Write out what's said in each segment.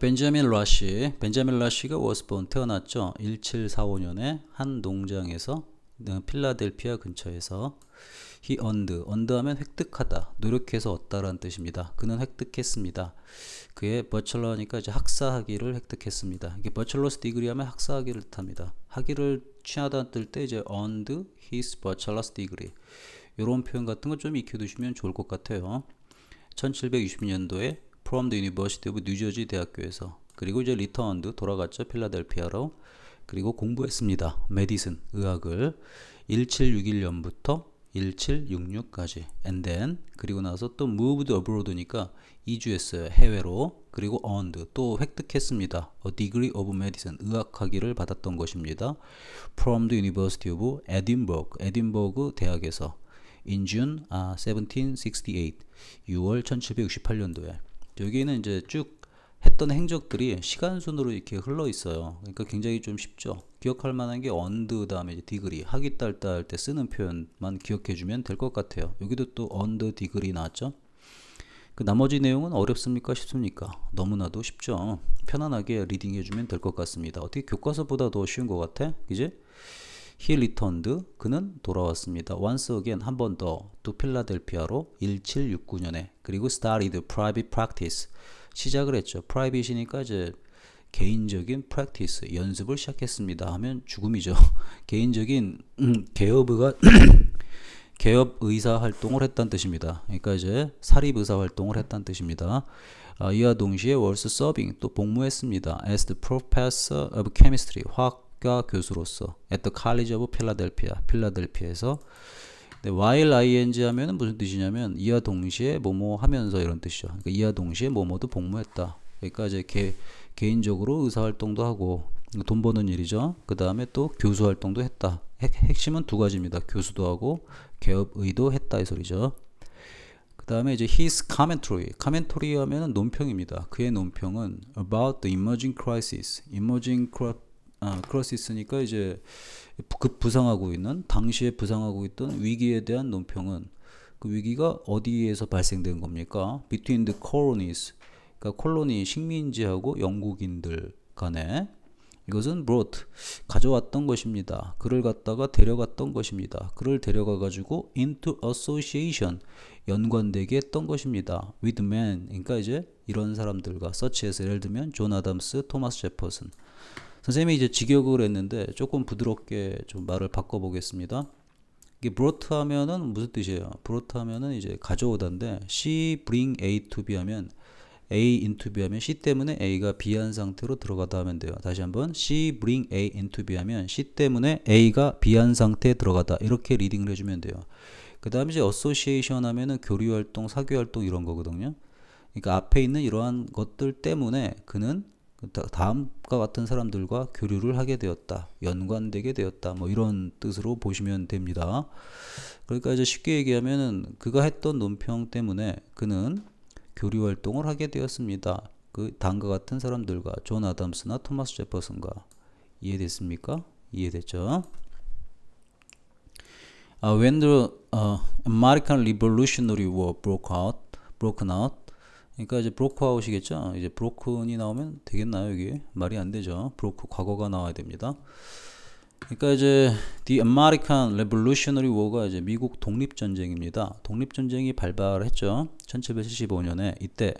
벤자민 라시, 벤자민 라시가 워스본 태어났죠. 1745년에 한 농장에서 어, 필라델피아 근처에서 he earned, earned 하면 획득하다, 노력해서 얻다라는 뜻입니다. 그는 획득했습니다. 그의 버첼러니까 이제 학사학위를 획득했습니다. 이게 버첼러스 디그리 하면 학사학위를 뜻합니다. 학위를 취하다뜰때 이제 earned his bachelor's degree 이런 표현 같은 거 좀 익혀두시면 좋을 것 같아요. 1 7 2 0년도에 from the University of 뉴저지 대학교에서 그리고 이제 리턴드 돌아갔죠 필라델피아로 그리고 공부했습니다 메디슨 의학을 1761년부터 1766까지 and then 그리고 나서 또 moved abroad니까 이주했어요 해외로 그리고 earned 또 획득했습니다 a degree of medicine 의학학위를 받았던 것입니다 from the University of Edinburgh 에딘버그 대학에서 in June 아, 1768 6월 1768년도에 여기는 이제 쭉 했던 행적들이 시간 순으로 이렇게 흘러 있어요. 그러니까 굉장히 좀 쉽죠. 기억할 만한 게 언드 다음에 이제 디그리 하기 딸딸 할때 쓰는 표현만 기억해 주면 될 것 같아요. 여기도 또 언드 디그리 나왔죠. 그 나머지 내용은 어렵습니까? 쉽습니까? 너무나도 쉽죠. 편안하게 리딩해 주면 될 것 같습니다. 어떻게 교과서보다 더 쉬운 것 같아? 이제 He returned. 그는 돌아왔습니다. Once again 한번더 to 필라델피아로 1769년에 그리고 started private practice 시작을 했죠. private이니까 이제 개인적인 practice 연습을 시작했습니다. 하면 죽음이죠. 개인적인 음, 개업가 개업 의사 활동을 했다는 뜻입니다. 그러니까 이제 사립 의사 활동을 했다는 뜻입니다. 아, 이와 동시에 월스 서빙 또 복무했습니다. as the professor of chemistry 화학 과 교수로서 at the College of Philadelphia, 필라델피아에서 근데 while ing 하면은 무슨 뜻이냐면 이와 동시에 뭐뭐 하면서 이런 뜻이죠. 그러니까 이와 동시에 뭐뭐도 복무했다. 그러니까 이제 개, 개인적으로 의사 활동도 하고 돈 버는 일이죠. 그 다음에 또 교수 활동도 했다. 핵, 핵심은 두 가지입니다. 교수도 하고 개업의도 했다 이 소리죠. 그 다음에 이제 his commentary. commentary 하면은 논평입니다. 그의 논평은 about the emerging crisis, emerging 아, 그럴 수 있으니까 이제 그 부상하고 있는 당시에 부상하고 있던 위기에 대한 논평은 그 위기가 어디에서 발생된 겁니까? Between the colonies, 그러니까 콜로니 식민지하고 영국인들 간에 이것은 brought 가져왔던 것입니다. 그를 갖다가 데려갔던 것입니다. 그를 데려가 가지고 into association 연관되게 했던 것입니다. with men 그러니까 이제 이런 사람들과 서치해서 예를 들면 존 아담스, 토마스 제퍼슨 선생님이 이제 직역을 했는데 조금 부드럽게 좀 말을 바꿔보겠습니다. 이게 brought 하면은 무슨 뜻이에요? brought 하면은 이제 가져오다인데 she bring A to B 하면 A into B 하면 C 때문에 A가 B한 상태로 들어가다 하면 돼요. 다시 한번 C bring A into B 하면 C 때문에 A가 B한 상태에 들어가다 이렇게 리딩을 해주면 돼요. 그 다음에 이제 association 하면은 교류활동, 사교활동 이런 거거든요. 그러니까 앞에 있는 이러한 것들 때문에 그는 다음과 같은 사람들과 교류를 하게 되었다. 연관되게 되었다. 뭐 이런 뜻으로 보시면 됩니다. 그러니까 이제 쉽게 얘기하면은 그가 했던 논평 때문에 그는 교류 활동을 하게 되었습니다. 그 당과 같은 사람들과 존 아담스나 토마스 제퍼슨과 이해됐습니까? 이해됐죠? Uh, when the uh, American Revolutionary War broke out, broken out. 그러니까 이제 broke out이겠죠. 이제 broken이 나오면 되겠나요 여기? 말이 안 되죠. broke 과거가 나와야 됩니다. 그러니까 이제 the American Revolutionary War가 이제 미국 독립 전쟁입니다. 독립 전쟁이 발발했죠. 1775년에 이때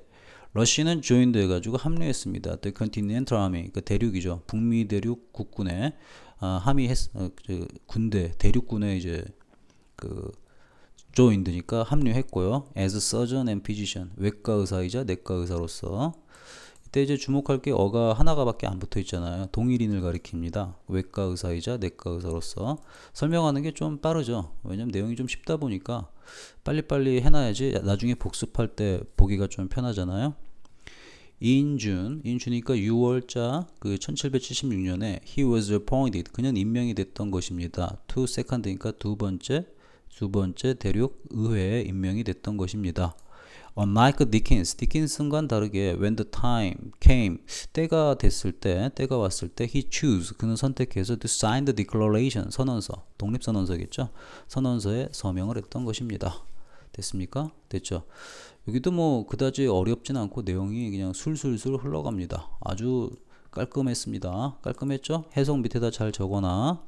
러시는 조인도 해가지고 합류했습니다. The Continental Army, 그 대륙이죠. 북미 대륙 국군에 아, 함의했 어, 그 군대 대륙군에 이제 그 조인드니까 합류했고요. As surgeon and physician, 외과 의사이자 내과 의사로서 이때 이제 주목할 게 어가 하나가밖에 안 붙어 있잖아요. 동일인을 가리킵니다. 외과 의사이자 내과 의사로서 설명하는 게 좀 빠르죠. 왜냐면 내용이 좀 쉽다 보니까 빨리빨리 해놔야지 나중에 복습할 때 보기가 좀 편하잖아요. 인준, 인준이니까 6월자 그 1776년에 he was appointed 그는 임명이 됐던 것입니다. to second니까 두 번째 두 번째 대륙 의회에 임명이 됐던 것입니다. Unlike Dickens, 디킨슨과는 다르게 when the time came, 때가 됐을 때, 때가 왔을 때 he chose, 그는 선택해서 to sign the declaration, 선언서, 독립선언서겠죠? 선언서에 서명을 했던 것입니다. 됐습니까? 됐죠? 여기도 뭐 그다지 어렵진 않고 내용이 그냥 술술술 흘러갑니다. 아주 깔끔했습니다. 깔끔했죠? 해석 밑에다 잘 적어놔.